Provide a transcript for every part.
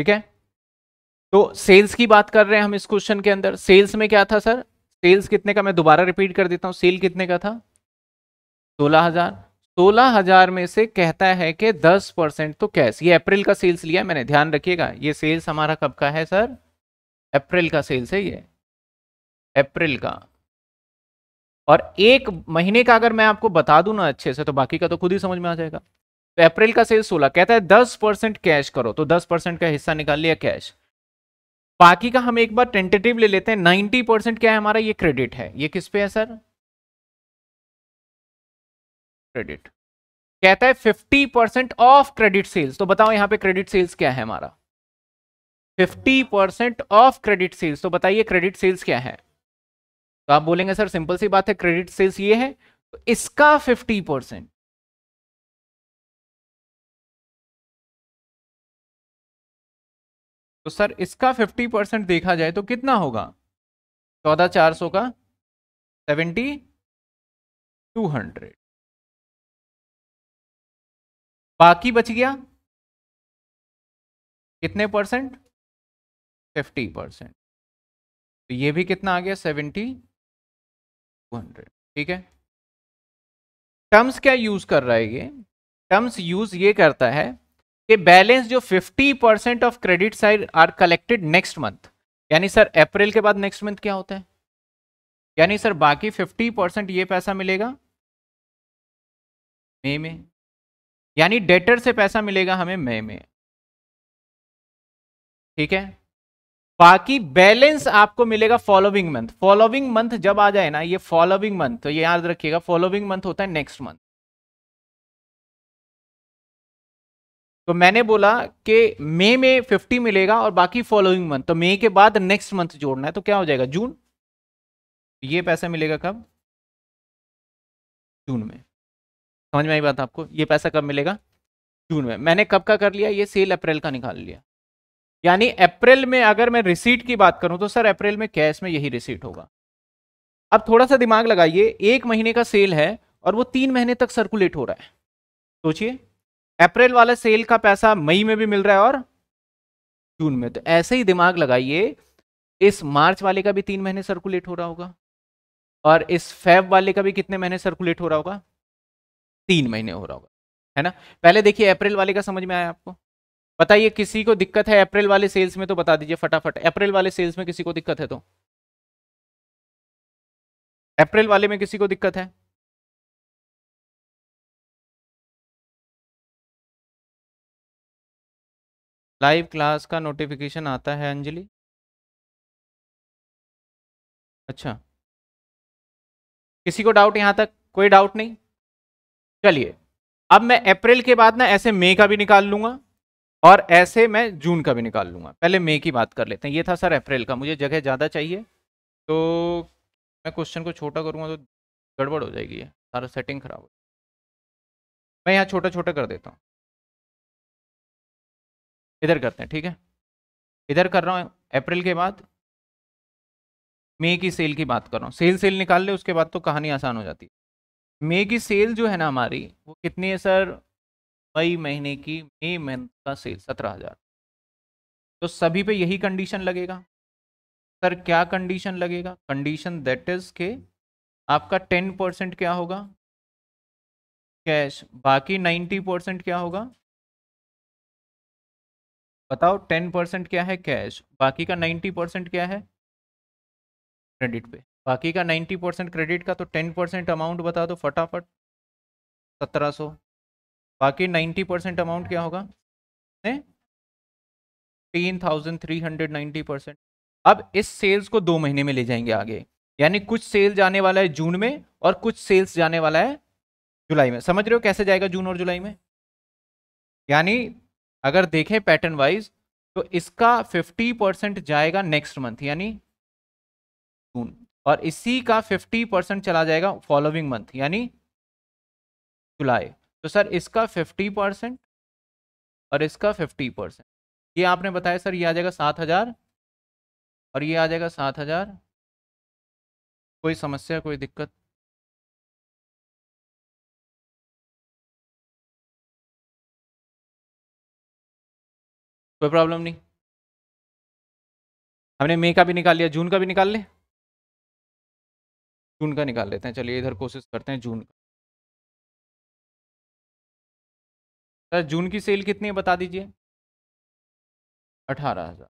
ठीक है तो सेल्स की बात कर रहे हैं हम इस क्वेश्चन के अंदर सेल्स में क्या था सर सेल्स कितने का मैं दोबारा रिपीट कर देता हूँ सेल कितने का था सोलह हजार सोलह हजार में से कहता है कि दस परसेंट तो कैश ये अप्रैल का सेल्स लिया मैंने ध्यान रखिएगा ये सेल्स हमारा कब का है सर अप्रैल का सेल्स है ये अप्रैल का और एक महीने का अगर मैं आपको बता दूं ना अच्छे से तो बाकी का तो खुद ही समझ में आ जाएगा तो अप्रैल का सेल्स सोलह कहता है दस परसेंट कैश करो तो दस परसेंट का हिस्सा निकाल लिया कैश बाकी का हम एक बार टेंटेटिव ले लेते हैं नाइनटी परसेंट क्या है हमारा ये क्रेडिट है ये किस पे है सर क्रेडिट कहता है fifty percent of credit sales तो बताओ यहाँ पे क्रेडिट सेल्स क्या है हमारा fifty percent of credit sales तो बताइए क्रेडिट सेल्स क्या है तो आप बोलेंगे सर सिंपल सी बात है क्रेडिट सेल्स ये है तो इसका फिफ्टी परसेंट तो सर इसका फिफ्टी परसेंट देखा जाए तो कितना होगा चौदह चार सौ का सेवेंटी टू हंड्रेड बाकी बच गया कितने परसेंट फिफ्टी परसेंट तो ये भी कितना आ गया सेवेंटी टू हंड्रेड ठीक है टर्म्स क्या यूज कर रहा है ये टर्म्स यूज ये करता है कि बैलेंस जो 50 percent of credit side are collected next month यानी सर अप्रैल के बाद नेक्स्ट मंथ क्या होता है यानी सर बाकी 50 परसेंट ये पैसा मिलेगा मई में, में यानी डेटर से पैसा मिलेगा हमें मई में, में ठीक है बाकी बैलेंस आपको मिलेगा फॉलोविंग मंथ फॉलोविंग मंथ जब आ जाए ना ये फॉलोविंग मंथ तो ये याद रखिएगा फॉलोविंग मंथ होता है नेक्स्ट मंथ तो मैंने बोला कि मई में 50 मिलेगा और बाकी फॉलोइंग मंथ तो मई के बाद नेक्स्ट मंथ जोड़ना है तो क्या हो जाएगा जून ये पैसा मिलेगा कब जून में समझ में आई बात आपको ये पैसा कब मिलेगा जून में मैंने कब का कर लिया ये सेल अप्रैल का निकाल लिया यानी अप्रैल में अगर मैं रिसीट की बात करूं तो सर अप्रैल में कैश में यही रिसीट होगा अब थोड़ा सा दिमाग लगाइए एक महीने का सेल है और वो तीन महीने तक सर्कुलेट हो रहा है सोचिए अप्रैल वाले सेल का पैसा मई में भी मिल रहा है और जून में तो ऐसे ही दिमाग लगाइए इस मार्च वाले का भी तीन महीने सर्कुलेट हो रहा होगा और इस फेब वाले का भी कितने महीने सर्कुलेट हो रहा होगा तीन महीने हो रहा होगा है ना पहले देखिए अप्रैल वाले का समझ में आया आपको बताइए किसी को दिक्कत है अप्रैल वाले सेल्स में तो बता दीजिए फटाफट अप्रैल वाले सेल्स में किसी को दिक्कत है तो अप्रैल वाले में किसी को दिक्कत है लाइव क्लास का नोटिफिकेशन आता है अंजलि अच्छा किसी को डाउट यहाँ तक कोई डाउट नहीं चलिए अब मैं अप्रैल के बाद ना ऐसे मई का भी निकाल लूँगा और ऐसे मैं जून का भी निकाल लूँगा पहले मई की बात कर लेते हैं ये था सर अप्रैल का मुझे जगह ज़्यादा चाहिए तो मैं क्वेश्चन को छोटा करूँगा तो गड़बड़ हो जाएगी सारा सेटिंग खराब हो मैं यहाँ छोटा छोटा कर देता हूँ इधर करते हैं ठीक है इधर कर रहा हूँ अप्रैल के बाद मई की सेल की बात कर रहा हूँ सेल सेल निकाल ले उसके बाद तो कहानी आसान हो जाती है मई की सेल जो है ना हमारी वो कितनी है सर मई महीने की मई मंथ का सेल सत्रह हज़ार तो सभी पे यही कंडीशन लगेगा सर क्या कंडीशन लगेगा कंडीशन दैट इज के आपका टेन परसेंट क्या होगा कैश बाकी नाइन्टी परसेंट क्या होगा बताओ टेन परसेंट क्या है कैश बाकी का नाइन्टी परसेंट क्या है क्रेडिट पे बाकी का नाइन्टी परसेंट क्रेडिट का तो टेन परसेंट अमाउंट बता दो फटाफट सत्रह सौ बाकी नाइन्टी परसेंट अमाउंट क्या होगा तीन thousand three hundred ninety percent अब इस सेल्स को दो महीने में ले जाएंगे आगे यानी कुछ सेल जाने वाला है जून में और कुछ सेल्स जाने वाला है जुलाई में समझ रहे हो कैसे जाएगा जून और जुलाई में यानी अगर देखें पैटर्न वाइज तो इसका 50 परसेंट जाएगा नेक्स्ट मंथ यानी जून और इसी का 50 परसेंट चला जाएगा फॉलोइंग मंथ यानी जुलाई तो सर इसका 50 परसेंट और इसका 50 परसेंट ये आपने बताया सर ये आ जाएगा सात हज़ार और ये आ जाएगा सात हज़ार कोई समस्या कोई दिक्कत कोई प्रॉब्लम नहीं हमने मई का भी निकाल लिया जून का भी निकाल लें जून का निकाल लेते हैं चलिए इधर कोशिश करते हैं जून का सर जून की सेल कितनी है बता दीजिए अठारह हज़ार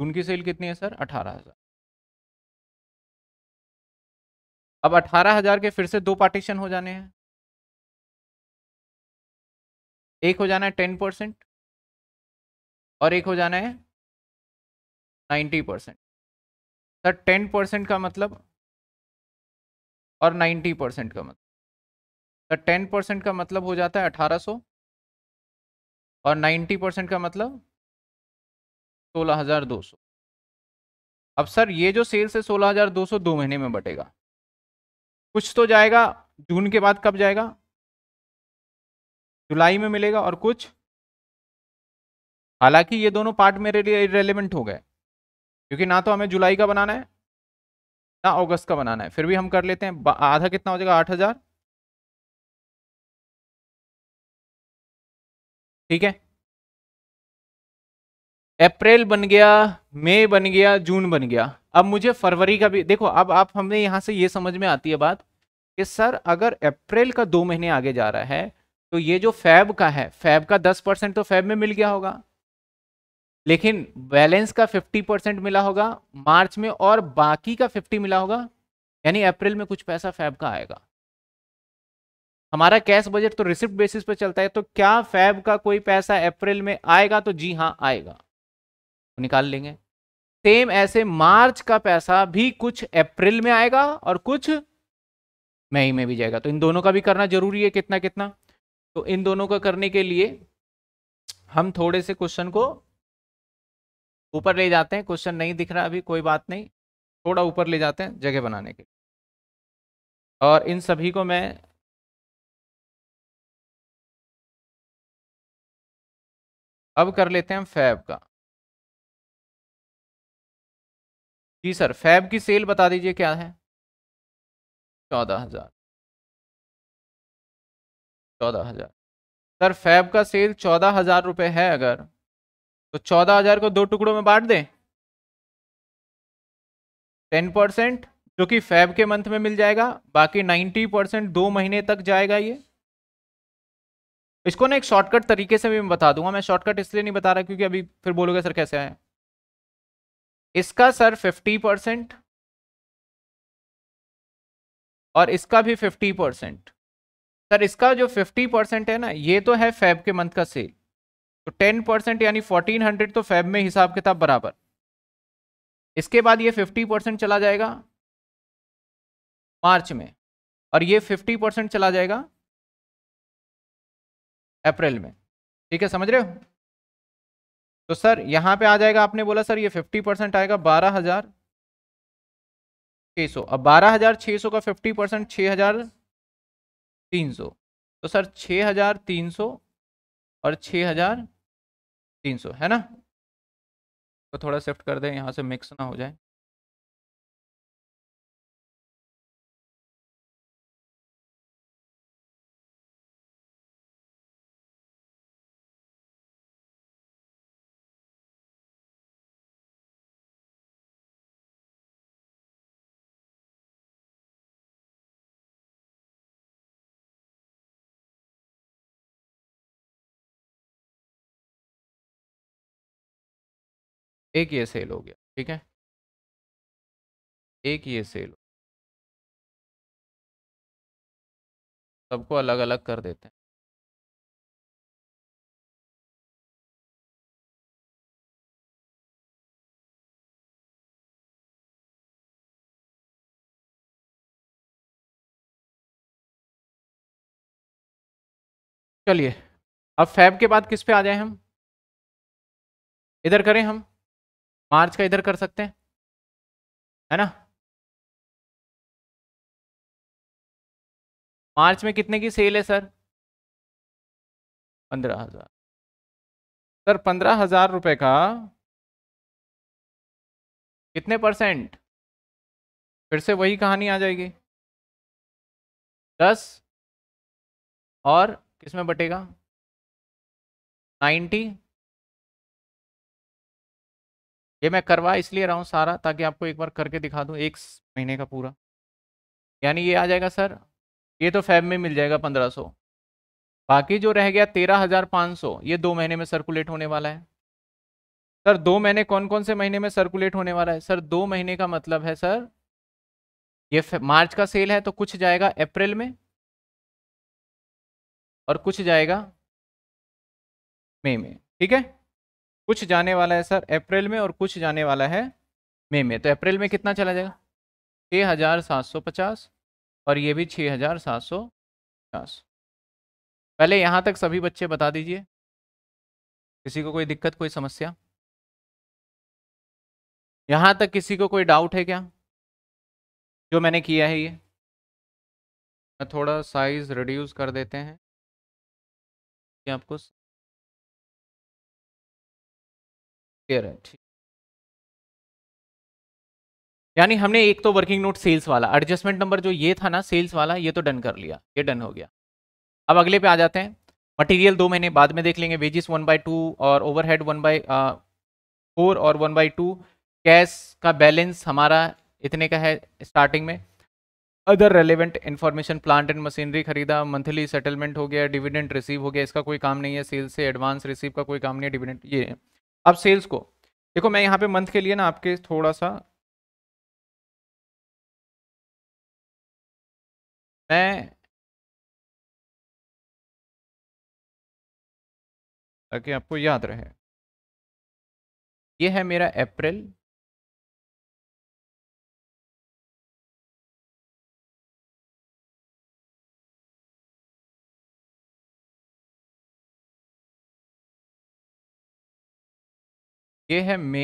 जून की सेल कितनी है सर अठारह हज़ार अब अठारह हज़ार के फिर से दो पार्टीशन हो जाने हैं एक हो जाना है टेन परसेंट और एक हो जाना है ninety percent sir ten percent का मतलब और नाइन्टी परसेंट का मतलब सर टेन परसेंट का मतलब हो जाता है अठारह सौ और नाइन्टी परसेंट का मतलब सोलह हज़ार दो सौ अब सर ये जो सेल्स है सोलह हज़ार दो सौ दो महीने में बटेगा कुछ तो जाएगा जून के बाद कब जाएगा जुलाई में मिलेगा और कुछ हालांकि ये दोनों पार्ट मेरे लिए रेलिवेंट हो गए क्योंकि ना तो हमें जुलाई का बनाना है ना अगस्त का बनाना है फिर भी हम कर लेते हैं आधा कितना हो जाएगा आठ हज़ार ठीक है अप्रैल बन गया मई बन गया जून बन गया अब मुझे फरवरी का भी देखो अब आप हमने यहां से ये समझ में आती है बात कि सर अगर अप्रैल का दो महीने आगे जा रहा है तो ये जो फैब का है फैब का दस परसेंट तो फैब में मिल गया होगा लेकिन बैलेंस का 50 परसेंट मिला होगा मार्च में और बाकी का 50 मिला होगा यानी अप्रैल में कुछ पैसा फैब का आएगा हमारा कैश बजट तो रिसिप्ट बेसिस पर चलता है तो क्या फैब का कोई पैसा अप्रैल में आएगा तो जी हाँ आएगा तो निकाल लेंगे सेम ऐसे मार्च का पैसा भी कुछ अप्रैल में आएगा और कुछ मई में भी जाएगा तो इन दोनों का भी करना जरूरी है कितना कितना तो इन दोनों का करने के लिए हम थोड़े से क्वेश्चन को ऊपर ले जाते हैं क्वेश्चन नहीं दिख रहा अभी कोई बात नहीं थोड़ा ऊपर ले जाते हैं जगह बनाने के और इन सभी को मैं अब कर लेते हैं फैब का जी सर फैब की सेल बता दीजिए क्या है चौदह हजार चौदह हजार सर फैब का सेल चौदह हजार रुपये है अगर तो चौदह हजार को दो टुकड़ों में बांट दें टेन परसेंट जो कि फैब के मंथ में मिल जाएगा बाकी नाइन्टी परसेंट दो महीने तक जाएगा ये इसको ना एक शॉर्टकट तरीके से भी मैं बता दूंगा मैं शॉर्टकट इसलिए नहीं बता रहा क्योंकि अभी फिर बोलोगे सर कैसे आए इसका सर फिफ्टी परसेंट और इसका भी फिफ्टी परसेंट सर इसका जो फिफ्टी परसेंट है ना ये तो है फैब के मंथ का सेल तो टेन परसेंट यानी फोर्टीन हंड्रेड तो फैब में हिसाब किताब बराबर इसके बाद ये फिफ्टी परसेंट चला जाएगा मार्च में और ये फिफ्टी परसेंट चला जाएगा अप्रैल में ठीक है समझ रहे हो तो सर यहाँ पे आ जाएगा आपने बोला सर ये फिफ्टी परसेंट आएगा बारह हजार छः सौ अब बारह हजार छः सौ का फिफ्टी परसेंट छह हजार तीन सौ तो सर छः हजार तीन सौ और छः हज़ार तीन सौ है ना तो थोड़ा शिफ्ट कर दें यहाँ से मिक्स ना हो जाए एक ये सेल हो गया ठीक है एक ये सेल सबको अलग अलग कर देते हैं चलिए अब फैब के बाद किस पे आ जाए हम इधर करें हम मार्च का इधर कर सकते हैं है ना मार्च में कितने की सेल है सर पंद्रह हजार सर पंद्रह हजार रुपये का कितने परसेंट फिर से वही कहानी आ जाएगी दस और किस में बटेगा नाइन्टी ये मैं करवा इसलिए रहा हूँ सारा ताकि आपको एक बार करके दिखा दूँ एक महीने का पूरा यानी ये आ जाएगा सर ये तो फैब में मिल जाएगा पंद्रह सौ बाकी जो रह गया तेरह हज़ार पाँच सौ ये दो महीने में सर्कुलेट होने वाला है सर दो महीने कौन कौन से महीने में सर्कुलेट होने वाला है सर दो महीने का मतलब है सर ये मार्च का सेल है तो कुछ जाएगा अप्रैल में और कुछ जाएगा मई में ठीक है कुछ जाने वाला है सर अप्रैल में और कुछ जाने वाला है मई में तो अप्रैल में कितना चला जाएगा छः हज़ार सात सौ पचास और ये भी छः हज़ार सात सौ पचास पहले यहाँ तक सभी बच्चे बता दीजिए किसी को कोई दिक्कत कोई समस्या यहाँ तक किसी को कोई डाउट है क्या जो मैंने किया है ये थोड़ा साइज रिड्यूस कर देते हैं कि आपको क्लियर है ठीक यानी हमने एक तो वर्किंग नोट सेल्स वाला एडजस्टमेंट नंबर जो ये था ना सेल्स वाला ये तो डन कर लिया ये डन हो गया अब अगले पे आ जाते हैं मटेरियल दो महीने बाद में देख लेंगे वेजिस वन बाई टू और ओवरहेड वन बाई फोर और वन बाई टू कैश का बैलेंस हमारा इतने का है स्टार्टिंग में other relevant information plant and machinery खरीदा मंथली सेटलमेंट हो गया डिविडेंड रिसीव हो गया इसका कोई काम नहीं है सेल्स से एडवांस रिसीव का कोई काम नहीं है डिविडेंट ये अब सेल्स को देखो मैं यहाँ पे मंथ के लिए ना आपके थोड़ा सा मैं ताकि आपको याद रहे ये है मेरा अप्रैल ये है मे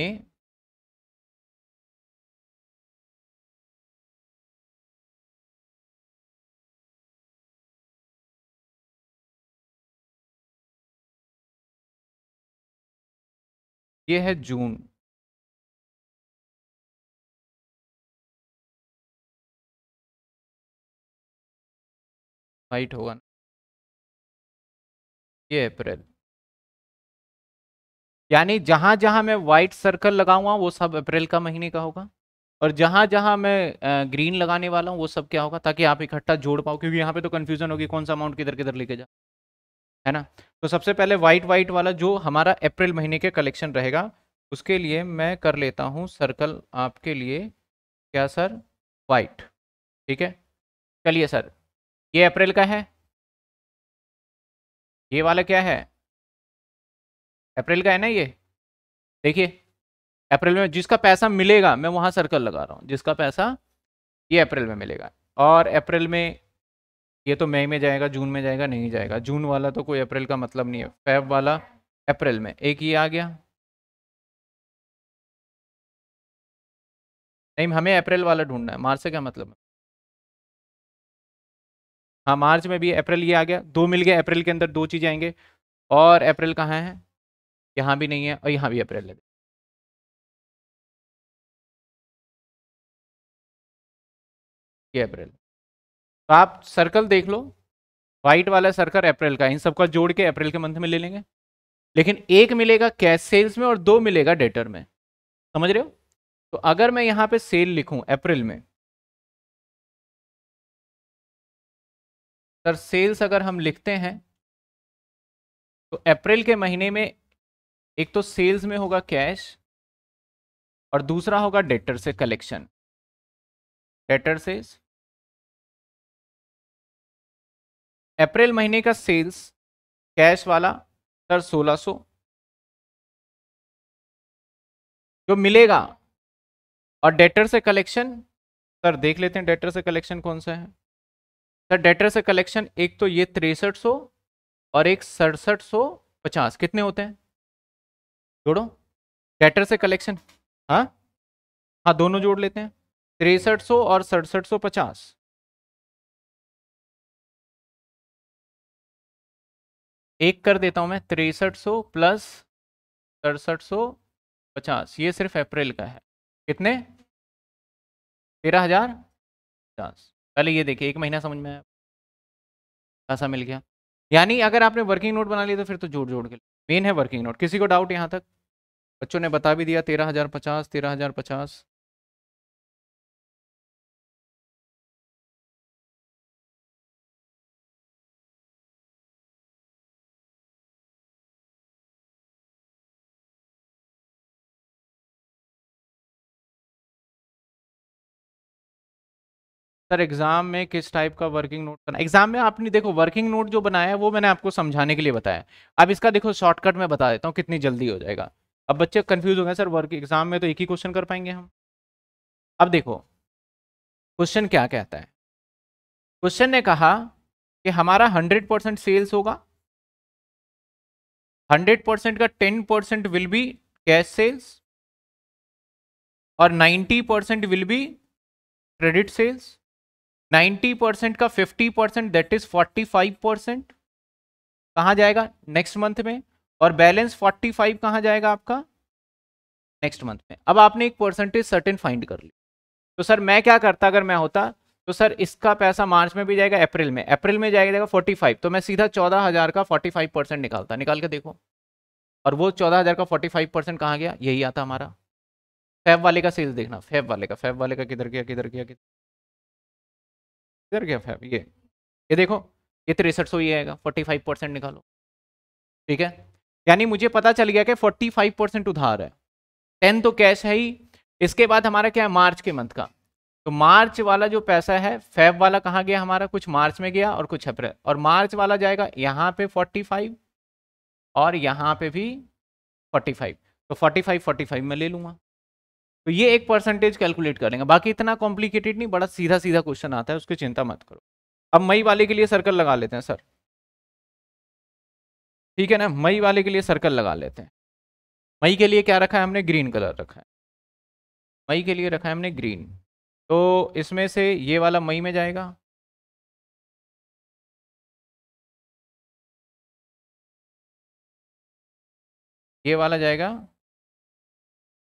ये है जून वाइट होगा ये अप्रैल यानी जहां जहां मैं व्हाइट सर्कल लगाऊंगा वो सब अप्रैल का महीने का होगा और जहां जहां मैं ग्रीन लगाने वाला हूँ वो सब क्या होगा ताकि आप इकट्ठा जोड़ पाओ क्योंकि यहाँ पे तो कन्फ्यूजन होगी कौन सा अमाउंट किधर किधर लेके जा है ना तो सबसे पहले वाइट वाइट वाला जो हमारा अप्रैल महीने के कलेक्शन रहेगा उसके लिए मैं कर लेता हूँ सर्कल आपके लिए क्या सर वाइट ठीक है चलिए सर ये अप्रैल का है ये वाला क्या है अप्रैल का है ना ये देखिए अप्रैल में जिसका पैसा मिलेगा मैं वहाँ सर्कल लगा रहा हूँ जिसका पैसा ये अप्रैल में मिलेगा और अप्रैल में ये तो मई में जाएगा जून में जाएगा नहीं जाएगा जून वाला तो कोई अप्रैल का मतलब नहीं है फेब वाला अप्रैल में एक ही आ गया नहीं हमें अप्रैल वाला ढूंढना है मार्च से क्या मतलब है हाँ मार्च में भी अप्रैल ये आ गया दो मिल गया अप्रैल के अंदर दो चीज़ें आएंगे और अप्रैल कहाँ है यहाँ भी नहीं है और यहाँ भी अप्रैल लगे ये अप्रैल तो आप सर्कल देख लो वाइट वाला सर्कल अप्रैल का इन सबका जोड़ के अप्रैल के मंथ में ले लेंगे लेकिन एक मिलेगा कैश सेल्स में और दो मिलेगा डेटर में समझ रहे हो तो अगर मैं यहाँ पे सेल लिखूँ अप्रैल में सर सेल्स अगर हम लिखते हैं तो अप्रैल के महीने में एक तो सेल्स में होगा कैश और दूसरा होगा डेटर से कलेक्शन डेटर से अप्रैल महीने का सेल्स कैश वाला सर 1600 सो। जो मिलेगा और डेटर से कलेक्शन सर देख लेते हैं डेटर से कलेक्शन कौन सा है सर डेटर से कलेक्शन एक तो ये तिरसठ और एक सड़सठ पचास कितने होते हैं जोड़ो डेटर से कलेक्शन हाँ हाँ दोनों जोड़ लेते हैं तिरसठ सौ और सड़सठ सौ पचास एक कर देता हूं मैं तिरसठ सौ प्लस सड़सठ सौ पचास ये सिर्फ अप्रैल का है कितने तेरह हजार पचास पहले ये देखिए एक महीना समझ में आया ऐसा मिल गया यानी अगर आपने वर्किंग नोट बना लिया तो फिर तो जोड़ जोड़ के मेन है वर्किंग नोट किसी को डाउट यहाँ तक बच्चों ने बता भी दिया तेरह हजार पचास तेरह हजार पचास सर एग्जाम में किस टाइप का वर्किंग नोट बना एग्जाम में आपने देखो वर्किंग नोट जो बनाया है वो मैंने आपको समझाने के लिए बताया अब इसका देखो शॉर्टकट में बता देता हूँ कितनी जल्दी हो जाएगा अब बच्चे कन्फ्यूज हो गए सर वर्क एग्जाम में तो एक ही क्वेश्चन कर पाएंगे हम अब देखो क्वेश्चन क्या कहता है क्वेश्चन ने कहा कि हमारा हंड्रेड परसेंट सेल्स होगा हंड्रेड परसेंट का ten percent will be cash sales और ninety percent will be credit sales ninety percent का fifty percent that is forty five percent कहाँ जाएगा नेक्स्ट मंथ में और बैलेंस 45 कहाँ जाएगा आपका नेक्स्ट मंथ में अब आपने एक परसेंटेज सर्टेन फाइंड कर ली तो सर मैं क्या करता अगर मैं होता तो सर इसका पैसा मार्च में भी जाएगा अप्रैल में अप्रैल में जाएगा जाएगा 45 तो मैं सीधा हज़ार का फाइव परसेंट निकालता निकाल के देखो और वो हज़ार का फाइव परसेंट कहाँ गया यही आता हमारा फेब वाले का सेल्स देखना फेब वाले का फेब वाले का किधर गया किधर गया किधर किधर गया फेब ये ये देखो ये तिरसठ तो सौ ही आएगा फोर्टी फाइव परसेंट निकालो ठीक है यानी मुझे पता चल गया कि 45 परसेंट उधार है टेन तो कैश है ही इसके बाद हमारा क्या है मार्च के मंथ का तो मार्च वाला जो पैसा है फेब वाला कहाँ गया हमारा कुछ मार्च में गया और कुछ अप्रैल और मार्च वाला जाएगा यहाँ पे 45 और यहाँ पे भी 45 तो 45 45 में ले लूँगा तो ये एक परसेंटेज कैलकुलेट कर लेंगे बाकी इतना कॉम्प्लिकेटेड नहीं बड़ा सीधा सीधा क्वेश्चन आता है उसकी चिंता मत करो अब मई वाले के लिए सर्कल लगा लेते हैं सर ठीक है ना मई वाले के लिए सर्कल लगा लेते हैं मई के लिए क्या रखा है हमने ग्रीन कलर रखा है मई के लिए रखा है हमने ग्रीन तो इसमें से ये वाला मई में जाएगा ये वाला जाएगा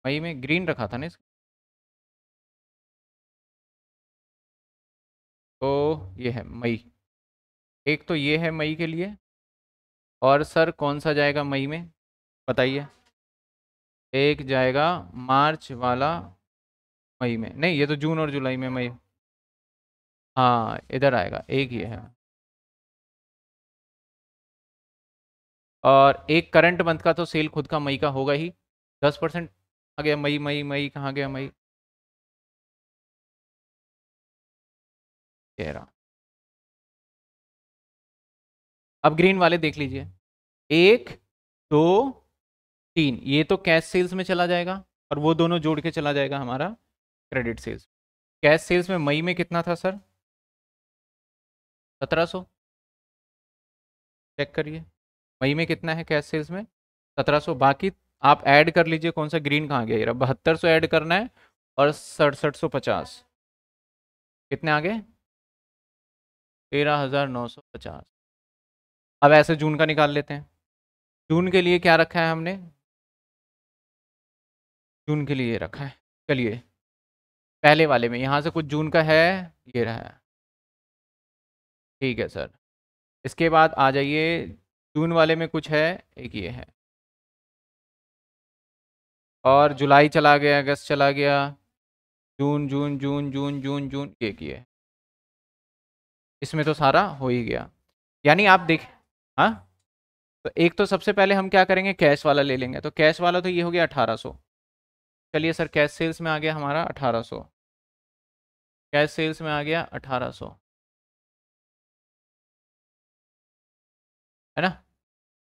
मई में ग्रीन रखा था ना इसका तो ये है मई एक तो ये है मई के लिए और सर कौन सा जाएगा मई में बताइए एक जाएगा मार्च वाला मई में नहीं ये तो जून और जुलाई में मई हाँ इधर आएगा एक ही है और एक करंट मंथ का तो सेल खुद का मई का होगा ही दस परसेंट आ गया मई मई मई कहाँ गया मई तेरह अब ग्रीन वाले देख लीजिए एक दो तीन ये तो कैश सेल्स में चला जाएगा और वो दोनों जोड़ के चला जाएगा हमारा क्रेडिट सेल्स कैश सेल्स में मई में कितना था सर सत्रह सौ चेक करिए मई में कितना है कैश सेल्स में सत्रह सौ बाकी आप ऐड कर लीजिए कौन सा ग्रीन कहाँ गया ये बहत्तर सौ ऐड करना है और सड़सठ सौ पचास कितने आ गए तेरह हज़ार नौ सौ पचास अब ऐसे जून का निकाल लेते हैं जून के लिए क्या रखा है हमने जून के लिए रखा है चलिए पहले वाले में यहाँ से कुछ जून का है ये रहा है ठीक है सर इसके बाद आ जाइए जून वाले में कुछ है एक ये है और जुलाई चला गया अगस्त चला गया जून जून जून जून जून जून एक ये इसमें तो सारा हो ही गया यानी आप देख हाँ तो एक तो सबसे पहले हम क्या करेंगे कैश वाला ले लेंगे तो कैश वाला तो ये हो गया अठारह सौ चलिए सर कैश सेल्स में आ गया हमारा अठारह सौ कैश सेल्स में आ गया अठारह सौ है ना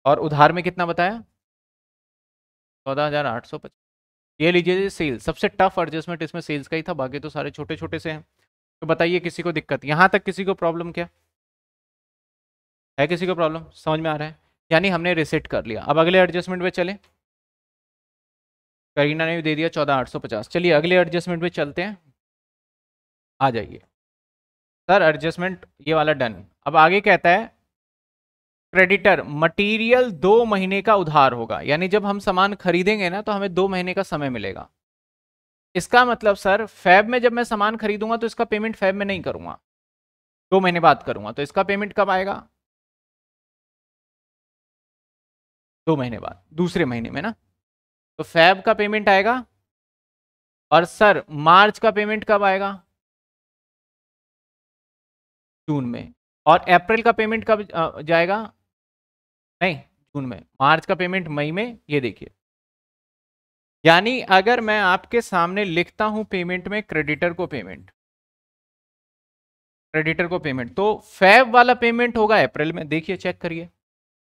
और उधार में कितना बताया चौदह हज़ार आठ सौ पचास ये लीजिए जी सेल्स सबसे टफ एडजस्टमेंट इसमें सेल्स का ही था बाकी तो सारे छोटे छोटे से हैं तो बताइए किसी को दिक्कत यहाँ तक किसी को प्रॉब्लम क्या है किसी को प्रॉब्लम समझ में आ रहा है यानी हमने रिसेट कर लिया अब अगले एडजस्टमेंट पे चले करीना ने भी दे दिया चौदह आठ सौ पचास चलिए अगले एडजस्टमेंट पे चलते हैं आ जाइए सर एडजस्टमेंट ये वाला डन अब आगे कहता है क्रेडिटर मटेरियल दो महीने का उधार होगा यानी जब हम सामान खरीदेंगे ना तो हमें दो महीने का समय मिलेगा इसका मतलब सर फैब में जब मैं सामान खरीदूंगा तो इसका पेमेंट फैब में नहीं करूंगा दो महीने बाद करूंगा तो इसका पेमेंट कब आएगा दो महीने बाद दूसरे महीने में ना तो फैब का पेमेंट आएगा और सर मार्च का पेमेंट कब आएगा जून में और अप्रैल का पेमेंट कब जाएगा नहीं जून में मार्च का पेमेंट मई में ये देखिए यानी अगर मैं आपके सामने लिखता हूं पेमेंट में क्रेडिटर को पेमेंट क्रेडिटर को पेमेंट तो फैब वाला पेमेंट होगा अप्रैल में देखिए चेक करिए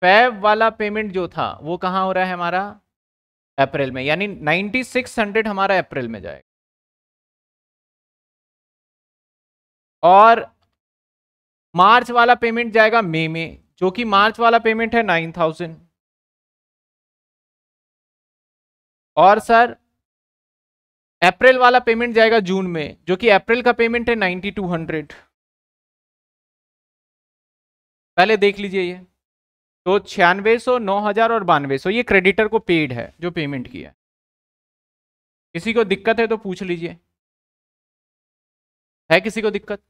फैब वाला पेमेंट जो था वो कहाँ हो रहा है हमारा अप्रैल में यानी 9600 हमारा अप्रैल में जाएगा और मार्च वाला पेमेंट जाएगा मई में जो कि मार्च वाला पेमेंट है 9000 और सर अप्रैल वाला पेमेंट जाएगा जून में जो कि अप्रैल का पेमेंट है 9200 पहले देख लीजिए ये तो छियानवे सौ नौ हजार और बानवे सौ ये क्रेडिटर को पेड है जो पेमेंट किया किसी को दिक्कत है तो पूछ लीजिए है किसी को दिक्कत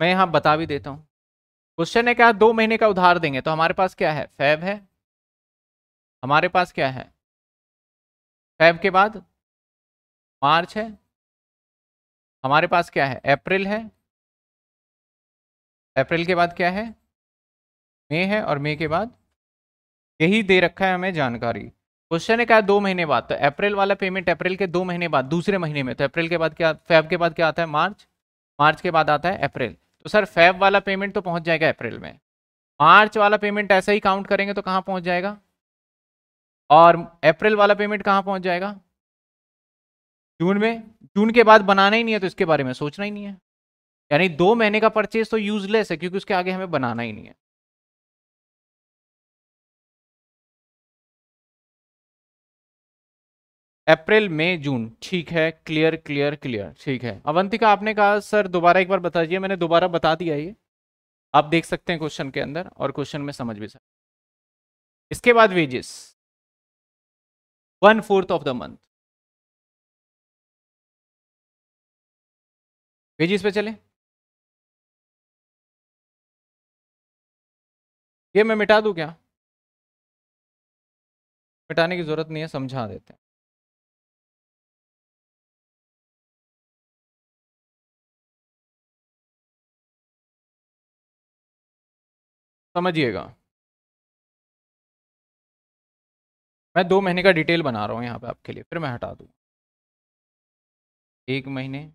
मैं यहाँ बता भी देता हूँ क्वेश्चन ने कहा दो महीने का उधार देंगे तो हमारे पास क्या है फैब है हमारे पास क्या है फैब के बाद मार्च है हमारे पास क्या है अप्रैल है अप्रैल के बाद क्या है मई है और मई के बाद यही दे रखा है हमें जानकारी क्वेश्चन है क्या दो महीने बाद तो अप्रैल वाला पेमेंट अप्रैल के दो महीने बाद दूसरे महीने में तो अप्रैल के बाद क्या फैब के बाद क्या आता है मार्च मार्च के बाद आता है अप्रैल तो सर फैब वाला पेमेंट तो पहुंच जाएगा अप्रैल में मार्च वाला पेमेंट ऐसा ही काउंट करेंगे तो कहाँ पहुंच जाएगा और अप्रैल वाला पेमेंट कहाँ पहुंच जाएगा जून में जून के बाद बनाना ही नहीं है तो इसके बारे में सोचना ही नहीं है यानी दो महीने का परचेज तो यूजलेस है क्योंकि उसके आगे हमें बनाना ही नहीं है अप्रैल मई जून ठीक है क्लियर क्लियर क्लियर ठीक है अवंतिका आपने कहा सर दोबारा एक बार बता दिए मैंने दोबारा बता दिया ये आप देख सकते हैं क्वेश्चन के अंदर और क्वेश्चन में समझ भी सकते इसके बाद wages one fourth of the month wages पे चले ये मैं मिटा दूं क्या मिटाने की ज़रूरत नहीं है समझा देते हैं समझिएगा मैं दो महीने का डिटेल बना रहा हूँ यहाँ पे आपके लिए फिर मैं हटा दूँ एक महीने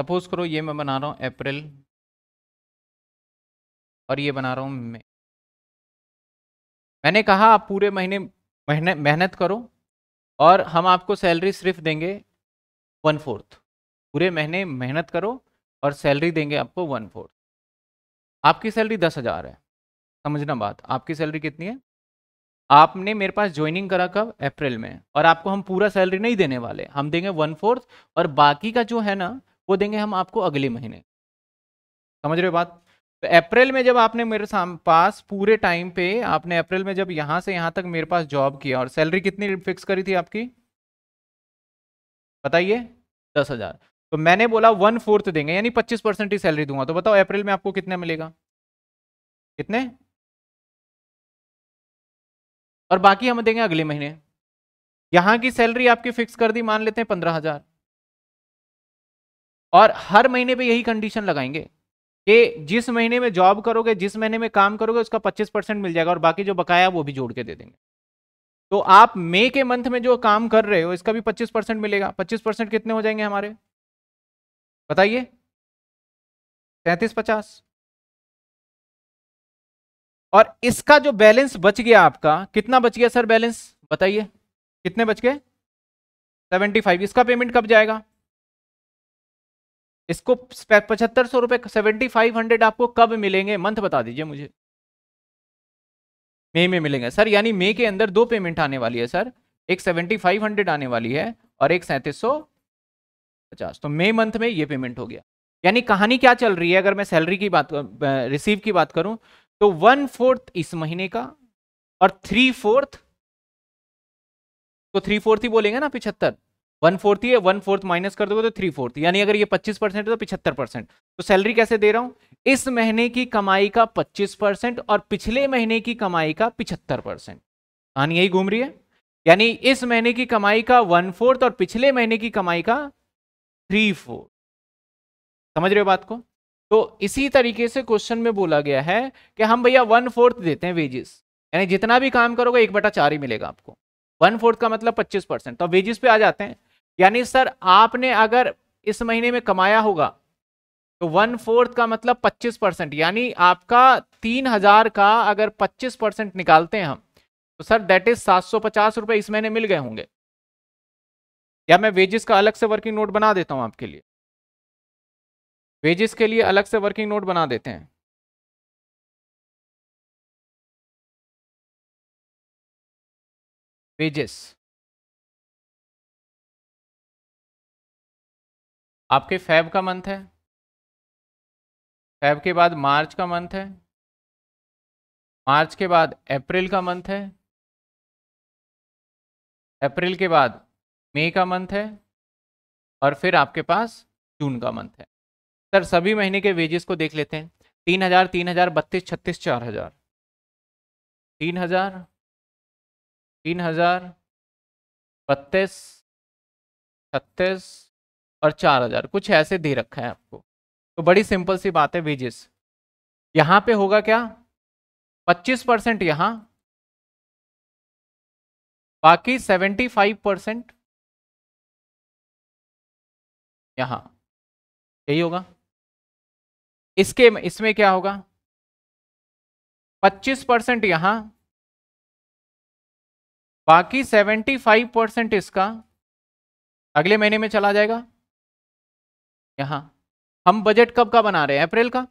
सपोज़ करो ये मैं बना रहा हूँ अप्रैल और ये बना रहा हूँ मई मैंने कहा आप पूरे महीने मेहनत मेहनत करो और हम आपको सैलरी सिर्फ देंगे वन फोर्थ पूरे महीने मेहनत करो और सैलरी देंगे आपको वन फोर्थ आपकी सैलरी दस हज़ार है समझना बात आपकी सैलरी कितनी है आपने मेरे पास ज्वाइनिंग करा कब अप्रैल में और आपको हम पूरा सैलरी नहीं देने वाले हम देंगे वन फोर्थ और बाकी का जो है ना वो देंगे हम आपको अगले महीने समझ रहे हो बात तो अप्रैल में जब आपने मेरे पास पूरे टाइम पे आपने अप्रैल में जब यहाँ से यहाँ तक मेरे पास जॉब किया और सैलरी कितनी फिक्स करी थी आपकी बताइए दस हज़ार तो मैंने बोला वन फोर्थ देंगे यानी पच्चीस परसेंट ही सैलरी दूंगा तो बताओ अप्रैल में आपको कितना मिलेगा कितने और बाकी हम देंगे अगले महीने यहाँ की सैलरी आपकी फिक्स कर दी मान लेते हैं पंद्रह हज़ार और हर महीने पे यही कंडीशन लगाएंगे कि जिस महीने में जॉब करोगे जिस महीने में काम करोगे उसका 25 परसेंट मिल जाएगा और बाकी जो बकाया वो भी जोड़ के दे देंगे तो आप मई के मंथ में जो काम कर रहे हो इसका भी 25 परसेंट मिलेगा 25 परसेंट कितने हो जाएंगे हमारे बताइए तैतीस पचास और इसका जो बैलेंस बच गया आपका कितना बच गया सर बैलेंस बताइए कितने बच गए सेवेंटी फाइव इसका पेमेंट कब जाएगा इसको पचहत्तर सौ रुपए सेवेंटी फाइव हंड्रेड आपको कब मिलेंगे मंथ बता दीजिए मुझे मई में मिलेंगे सर यानी मई के अंदर दो पेमेंट आने वाली है सर एक सेवेंटी फाइव हंड्रेड आने वाली है और एक सैंतीस सौ पचास तो मई मंथ में ये पेमेंट हो गया यानी कहानी क्या चल रही है अगर मैं सैलरी की बात रिसीव की बात करूं तो वन फोर्थ इस महीने का और थ्री फोर्थ तो थ्री फोर्थ ही बोलेंगे ना पिछहत्तर वन फोर्थ ही है वन फोर्थ माइनस कर दोगे तो थ्री फोर्थ यानी अगर ये पच्चीस परसेंट है तो पिछहत्तर परसेंट तो सैलरी कैसे दे रहा हूँ इस महीने की कमाई का पच्चीस परसेंट और पिछले महीने की कमाई का पिछहत्तर परसेंट कहानी यही घूम रही है यानी इस महीने की कमाई का वन फोर्थ और पिछले महीने की कमाई का थ्री फोर्थ समझ रहे हो बात को तो इसी तरीके से क्वेश्चन में बोला गया है कि हम भैया वन फोर्थ देते हैं वेजेस यानी जितना भी काम करोगे एक बटा चार ही मिलेगा आपको वन फोर्थ का मतलब पच्चीस परसेंट तो वेजेस पे आ जाते हैं यानी सर आपने अगर इस महीने में कमाया होगा तो वन फोर्थ का मतलब पच्चीस परसेंट यानी आपका तीन हजार का अगर पच्चीस परसेंट निकालते हैं हम तो सर दैट इज सात सौ पचास रुपये इस महीने मिल गए होंगे या मैं वेजेस का अलग से वर्किंग नोट बना देता हूँ आपके लिए वेजेस के लिए अलग से वर्किंग नोट बना देते हैं पेजेस आपके फैब का मंथ है फैब के बाद मार्च का मंथ है मार्च के बाद अप्रैल का मंथ है अप्रैल के बाद मई का मंथ है और फिर आपके पास जून का मंथ है सर सभी महीने के वेजेस को देख लेते हैं तीन हजार तीन हजार बत्तीस छत्तीस चार हजार तीन हजार तीन हजार बत्तीस छत्तीस और चार हजार कुछ ऐसे दे रखा है आपको तो बड़ी सिंपल सी बात है वेजेस यहां पे होगा क्या पच्चीस परसेंट यहां बाकी सेवेंटी फाइव परसेंट यहां यही होगा इसके इसमें क्या होगा पच्चीस परसेंट यहां बाकी 75 परसेंट इसका अगले महीने में चला जाएगा यहाँ हम बजट कब का बना रहे हैं अप्रैल का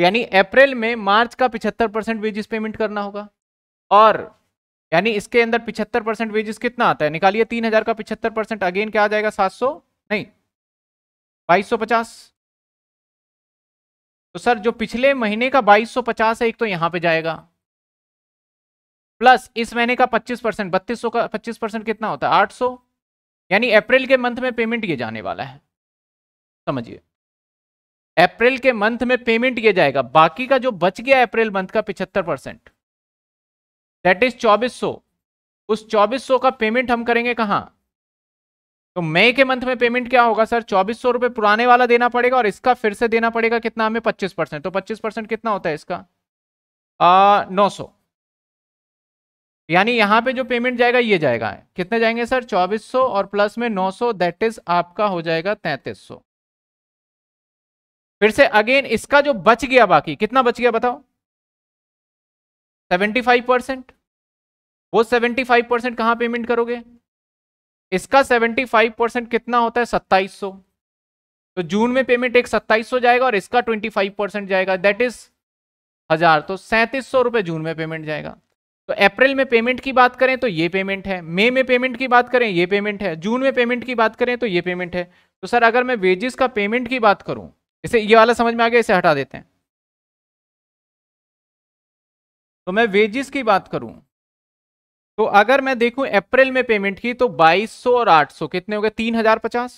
यानी अप्रैल में मार्च का 75 परसेंट वेजिस पेमेंट करना होगा और यानी इसके अंदर 75 परसेंट वेजिस कितना आता है निकालिए 3000 का 75 परसेंट अगेन क्या आ जाएगा 700 नहीं 2250 तो सर जो पिछले महीने का 2250 है एक तो यहाँ पे जाएगा प्लस इस महीने का 25 परसेंट बत्तीस का 25 परसेंट कितना होता है 800 यानी अप्रैल के मंथ में पेमेंट ये जाने वाला है समझिए अप्रैल के मंथ में पेमेंट किया जाएगा बाकी का जो बच गया अप्रैल मंथ का पिछहत्तर परसेंट दैट इज चौबीस उस चौबीस का पेमेंट हम करेंगे कहाँ तो मई के मंथ में पेमेंट क्या होगा सर चौबीस सौ रुपये पुराने वाला देना पड़ेगा और इसका फिर से देना पड़ेगा कितना हमें पच्चीस परसेंट तो पच्चीस परसेंट कितना होता है इसका नौ सौ यानी यहाँ पे जो पेमेंट जाएगा ये जाएगा कितने जाएंगे सर 2400 और प्लस में 900 दैट इज आपका हो जाएगा 3300 फिर से अगेन इसका जो बच गया बाकी कितना बच गया बताओ 75 परसेंट वो 75 परसेंट कहाँ पेमेंट करोगे इसका 75 परसेंट कितना होता है 2700 तो जून में पेमेंट एक 2700 जाएगा और इसका 25 परसेंट जाएगा दैट इज हजार तो सैंतीस सौ रुपये जून में पेमेंट जाएगा तो अप्रैल में पेमेंट की बात करें तो ये पेमेंट है मई में पेमेंट की बात करें ये पेमेंट है जून में पेमेंट की बात करें तो ये पेमेंट है तो सर अगर मैं वेजेस का पेमेंट की बात करूं इसे ये वाला समझ में आ गया इसे हटा देते हैं तो मैं वेजेस की बात करूं तो अगर मैं देखूं अप्रैल में पेमेंट की तो 2200 और 800 कितने हो गए तीन हजार पचास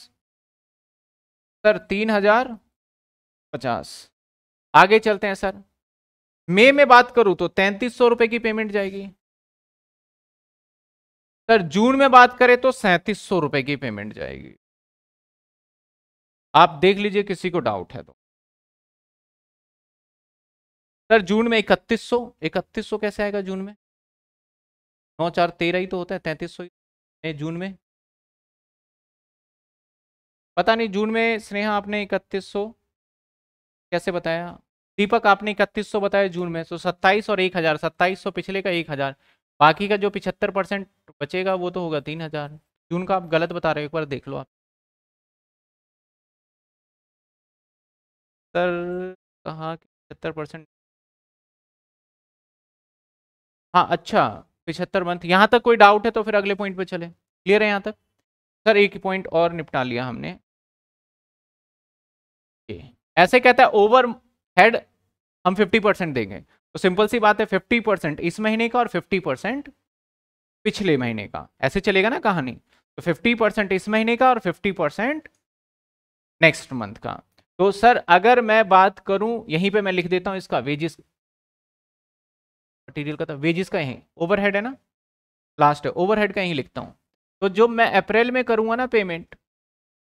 सर तीन हजार पचास आगे चलते हैं सर मे में बात करूं तो तैंतीस सौ रुपए की पेमेंट जाएगी सर जून में बात करें तो सैंतीस सौ रुपए की पेमेंट जाएगी आप देख लीजिए किसी को डाउट है तो सर जून में इकतीस सौ इकतीस सौ कैसे आएगा जून में नौ चार तेरह ही तो होता है तैंतीस सौ जून में पता नहीं जून में स्नेहा आपने इकतीस सौ कैसे बताया दीपक आपने इकतीस सौ बताया जून में सो तो सत्ताईस और एक हजार सत्ताईस सौ पिछले का एक हजार बाकी का जो पिछहत्तर परसेंट बचेगा वो तो होगा तीन हजार जून का आप गलत बता रहे हो एक बार देख लो आप सर कहाँ पिछहत्तर परसेंट हाँ अच्छा पिछहत्तर मंथ यहाँ तक कोई डाउट है तो फिर अगले पॉइंट पे चले क्लियर है यहाँ तक सर एक ही पॉइंट और निपटा लिया हमने ऐसे कहता है ओवर हेड हम 50 परसेंट देंगे तो सिंपल सी बात है 50 परसेंट इस महीने का और 50 परसेंट पिछले महीने का ऐसे चलेगा ना कहानी तो 50 परसेंट इस महीने का और 50 परसेंट नेक्स्ट मंथ का तो सर अगर मैं बात करूं यहीं पे मैं लिख देता हूं इसका वेजिस मटीरियल का था तो वेजिस का यहीं ओवरहेड है ना लास्ट है ओवरहेड का यहीं लिखता हूँ तो जो मैं अप्रैल में करूंगा ना पेमेंट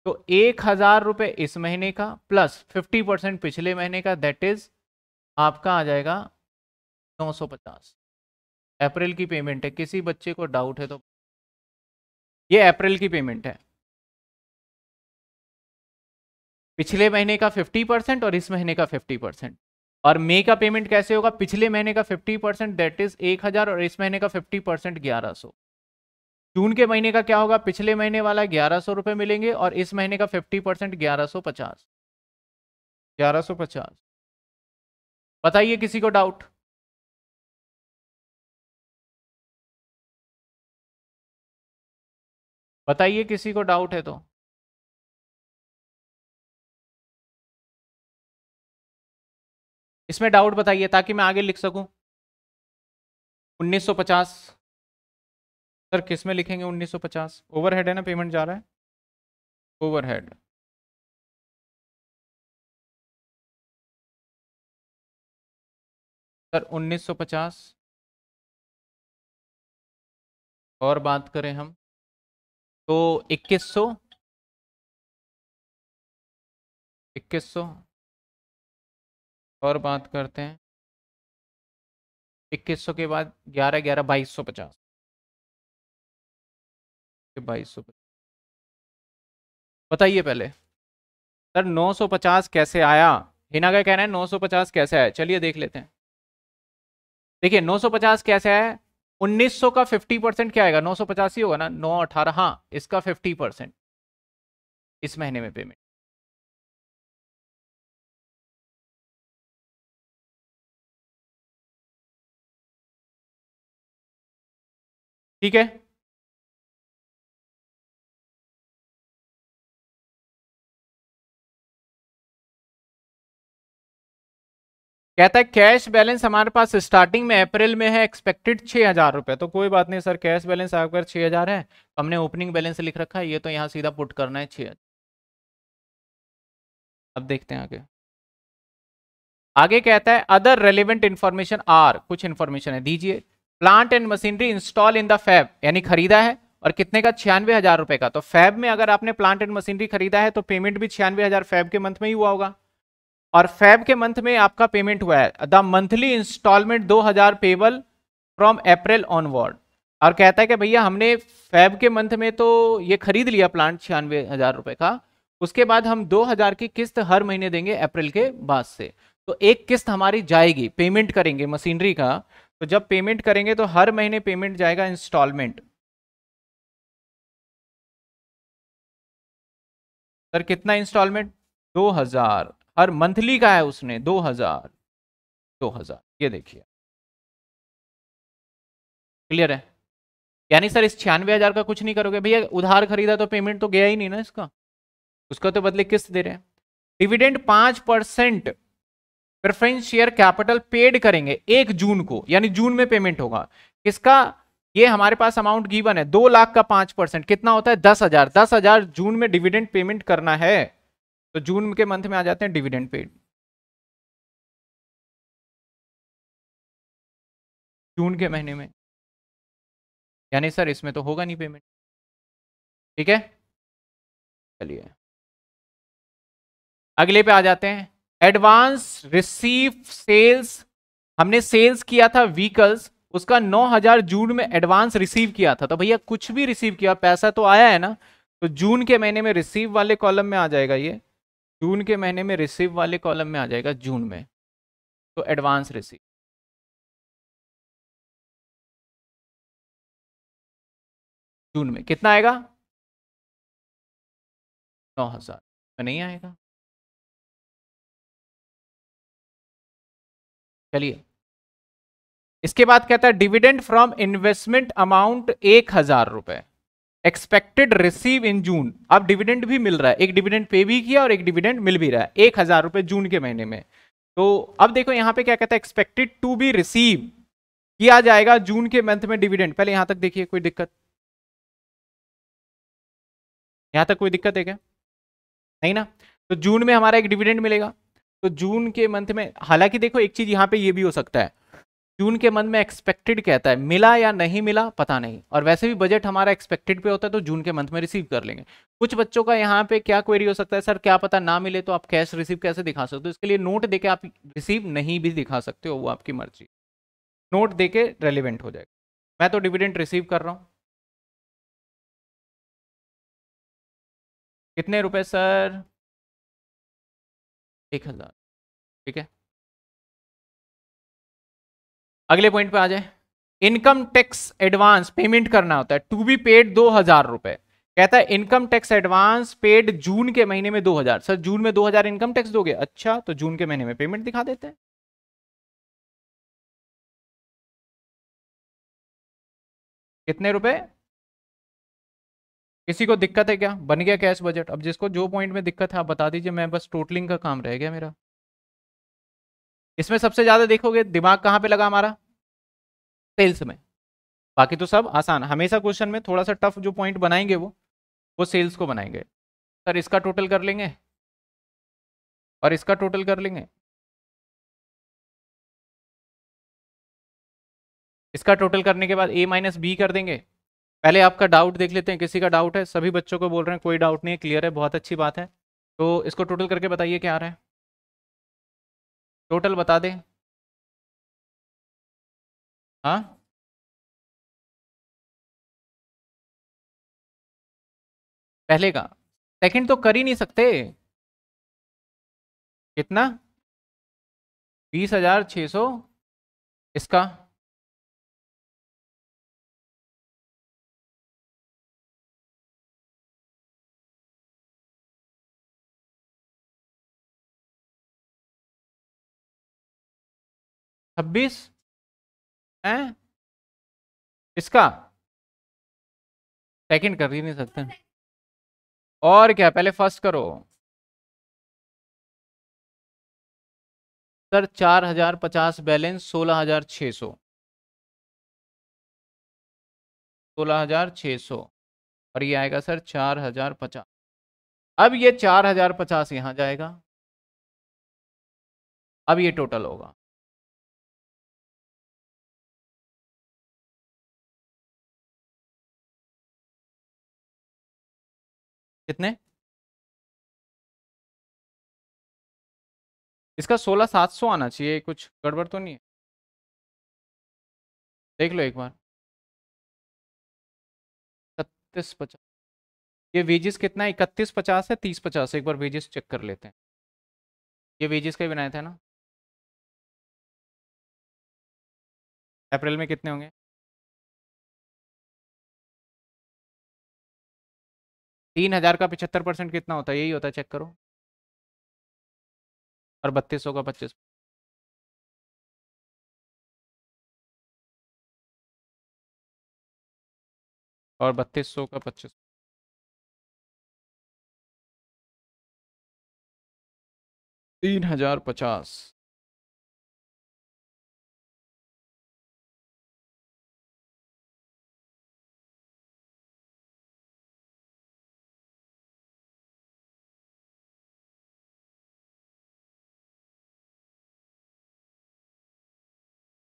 तो एक हजार रुपये इस महीने का प्लस फिफ्टी परसेंट पिछले महीने का दैट इज आपका आ जाएगा नौ सौ पचास अप्रैल की पेमेंट है किसी बच्चे को डाउट है तो ये अप्रैल की पेमेंट है पिछले महीने का फिफ्टी परसेंट और इस महीने का फिफ्टी परसेंट और मे का पेमेंट कैसे होगा पिछले महीने का फिफ्टी परसेंट दैट इज एक हजार और इस महीने का फिफ्टी परसेंट ग्यारह सौ जून के महीने का क्या होगा पिछले महीने वाला ग्यारह सौ रुपये मिलेंगे और इस महीने का फिफ्टी परसेंट ग्यारह सौ पचास ग्यारह सौ पचास बताइए किसी को डाउट बताइए किसी को डाउट है तो इसमें डाउट बताइए ताकि मैं आगे लिख सकूं 1950 सर किस में लिखेंगे 1950 ओवरहेड है ना पेमेंट जा रहा है ओवरहेड सर 1950 और बात करें हम तो 2100 2100 और बात करते हैं 2100 के बाद 11 11 2250 बाईस सौ बताइए पहले सर 950 कैसे आया हिना का कहना है 950 कैसे आया चलिए देख लेते हैं देखिए 950 कैसे आया 1900 का 50 परसेंट क्या आएगा नौ ही होगा ना नौ अठारह हाँ इसका 50 परसेंट इस महीने में पेमेंट ठीक है कहता है कैश बैलेंस हमारे पास स्टार्टिंग में अप्रैल में है एक्सपेक्टेड छः हज़ार रुपये तो कोई बात नहीं सर कैश बैलेंस अगर छः हज़ार है हमने ओपनिंग बैलेंस लिख रखा है ये तो यहाँ सीधा पुट करना है छः अब देखते हैं आगे आगे कहता है अदर रेलिवेंट इन्फॉर्मेशन आर कुछ इन्फॉर्मेशन है दीजिए plant and machinery install in the Feb यानी खरीदा है और कितने का छियानवे हज़ार रुपए का तो फैब में अगर आपने प्लांट एंड मशीनरी खरीदा है तो पेमेंट भी छियानवे हज़ार फैब के मंथ में ही हुआ होगा और फैब के मंथ में आपका पेमेंट हुआ है the monthly instalment 2000 payable from अप्रैल ऑनवर्ड और कहता है कि भैया हमने फैब के मंथ में तो ये खरीद लिया प्लांट छियानवे हज़ार रुपए का उसके बाद हम 2000 की किस्त हर महीने देंगे अप्रैल के बाद से तो एक किस्त हमारी जाएगी पेमेंट करेंगे मशीनरी का तो जब पेमेंट करेंगे तो हर महीने पेमेंट जाएगा इंस्टॉलमेंट सर कितना इंस्टॉलमेंट दो हजार हर मंथली का है उसने दो हजार दो हजार ये देखिए क्लियर है यानी सर इस छियानवे हजार का कुछ नहीं करोगे भैया उधार खरीदा तो पेमेंट तो गया ही नहीं ना इसका उसका तो बदले किस्त दे रहे हैं डिविडेंड पांच percent preference share capital paid करेंगे एक जून को यानी जून में पेमेंट होगा किसका ये हमारे पास अमाउंट गिवन है दो लाख का पांच परसेंट कितना होता है दस हजार दस हजार जून में डिविडेंड पेमेंट करना है तो जून के मंथ में आ जाते हैं डिविडेंड पेड जून के महीने में यानी सर इसमें तो होगा नहीं पेमेंट ठीक है चलिए अगले पे आ जाते हैं एडवांस रिसीव सेल्स हमने सेल्स किया था व्हीकल्स उसका 9000 जून में एडवांस रिसीव किया था तो भैया कुछ भी रिसीव किया पैसा तो आया है ना तो जून के महीने में रिसीव वाले कॉलम में आ जाएगा ये जून के महीने में रिसीव वाले कॉलम में आ जाएगा जून में तो एडवांस रिसीव जून में कितना आएगा नौ हजार तो नहीं आएगा चलिए इसके बाद कहता है डिविडेंड फ्रॉम इन्वेस्टमेंट अमाउंट एक हजार रुपए एक्सपेक्टेड रिसीव इन जून अब डिविडेंड भी मिल रहा है एक डिविडेंड पे भी किया और एक डिविडेंड मिल भी रहा है एक हजार रुपए जून के महीने में तो अब देखो यहाँ पे क्या कहता है एक्सपेक्टेड टू बी रिसीव किया जाएगा जून के मंथ में डिविडेंड पहले यहां तक देखिए कोई दिक्कत यहाँ तक कोई दिक्कत है क्या नहीं ना तो जून में हमारा एक डिविडेंड मिलेगा तो जून के मंथ में हालांकि देखो एक चीज यहाँ पे ये भी हो सकता है कि उनके मन में एक्सपेक्टेड कहता है मिला या नहीं मिला पता नहीं और वैसे भी बजट हमारा एक्सपेक्टेड पे होता है तो जून के मंथ में रिसीव कर लेंगे कुछ बच्चों का यहाँ पे क्या क्वेरी हो सकता है सर क्या पता ना मिले तो आप कैश रिसीव कैसे दिखा सकते हो तो इसके लिए नोट देके आप रिसीव नहीं भी दिखा सकते हो वो आपकी मर्जी नोट दे के रेलिवेंट हो जाएगा मैं तो डिविडेंट रिसीव कर रहा हूँ कितने रुपये सर एक हज़ार ठीक है अगले पॉइंट पे आ जाए इनकम टैक्स एडवांस पेमेंट करना होता है टू बी पेड दो हजार रुपए कहता है इनकम टैक्स एडवांस पेड जून के महीने में दो हजार सर जून में दो हजार इनकम टैक्स दोगे अच्छा तो जून के महीने में पेमेंट दिखा देते हैं कितने रुपए किसी को दिक्कत है क्या बन गया कैश बजट अब जिसको जो पॉइंट में दिक्कत है आप बता दीजिए मैं बस टोटलिंग का काम रह गया मेरा इसमें सबसे ज़्यादा देखोगे दिमाग कहाँ पे लगा हमारा सेल्स में बाकी तो सब आसान हमेशा क्वेश्चन में थोड़ा सा टफ जो पॉइंट बनाएंगे वो वो सेल्स को बनाएंगे सर इसका टोटल कर लेंगे और इसका टोटल कर लेंगे इसका टोटल करने के बाद ए माइनस बी कर देंगे पहले आपका डाउट देख लेते हैं किसी का डाउट है सभी बच्चों को बोल रहे हैं कोई डाउट नहीं है क्लियर है बहुत अच्छी बात है तो इसको टोटल करके बताइए क्या आ रहा है टोटल बता दे हाँ पहले का सेकंड तो कर ही नहीं सकते कितना बीस हजार छ सौ इसका छब्बीस है इसका सेकंड कर ही नहीं सकते और क्या पहले फर्स्ट करो सर चार हजार पचास बैलेंस सोलह हजार छः सौ सोलह हजार छः सौ और ये आएगा सर चार हजार पचास अब ये चार हजार पचास यहाँ जाएगा अब ये टोटल होगा कितने इसका सोलह सात सौ आना चाहिए कुछ गड़बड़ तो नहीं है देख लो एक बार इकतीस पचास ये वेजेस कितना है इकतीस पचास है तीस पचास एक बार वेजेस चेक कर लेते हैं ये वेजेस का ही बनाया था ना अप्रैल में कितने होंगे तीन हजार का पिछहत्तर परसेंट कितना होता है यही होता है चेक करो और बत्तीस सौ का पच्चीस और बत्तीस सौ का पच्चीस तीन हजार पचास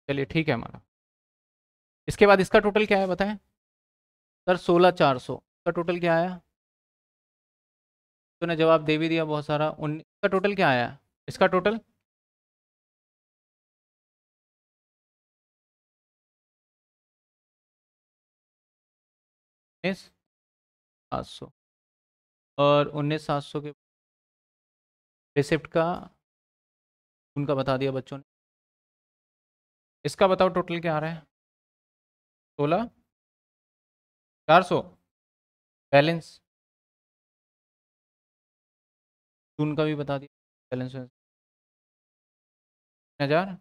चलिए ठीक है हमारा इसके बाद इसका टोटल क्या है बताएं सर सोलह चार सौ का टोटल क्या आया तूने तो जवाब दे भी दिया बहुत सारा उन्नीस का टोटल क्या आया इसका टोटल उन्नीस सात सौ और उन्नीस सात सौ के रिसिप्ट का उनका बता दिया बच्चों ने इसका बताओ टोटल क्या आ रहा है सोलह चार सौ बैलेंस जून का भी बता दिया बैलेंस तीन हज़ार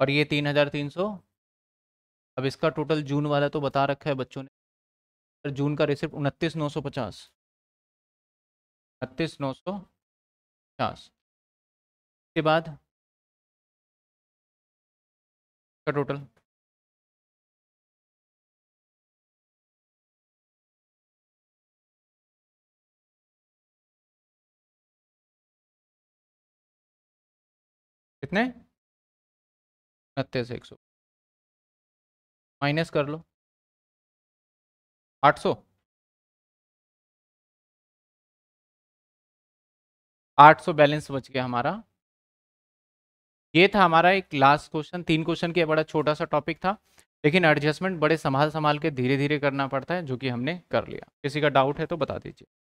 और ये तीन हज़ार तीन सौ अब इसका टोटल जून वाला तो बता रखा है बच्चों ने पर जून का रिसिप्ट उनतीस नौ सौ पचास उनतीस नौ सौ पचास इसके बाद का टोटल कितने उनतीस एक सौ माइनस कर लो आठ सौ आठ सौ बैलेंस बच गया हमारा ये था हमारा एक लास्ट क्वेश्चन तीन क्वेश्चन के बड़ा छोटा सा टॉपिक था लेकिन एडजस्टमेंट बड़े संभाल संभाल के धीरे धीरे करना पड़ता है जो कि हमने कर लिया किसी का डाउट है तो बता दीजिए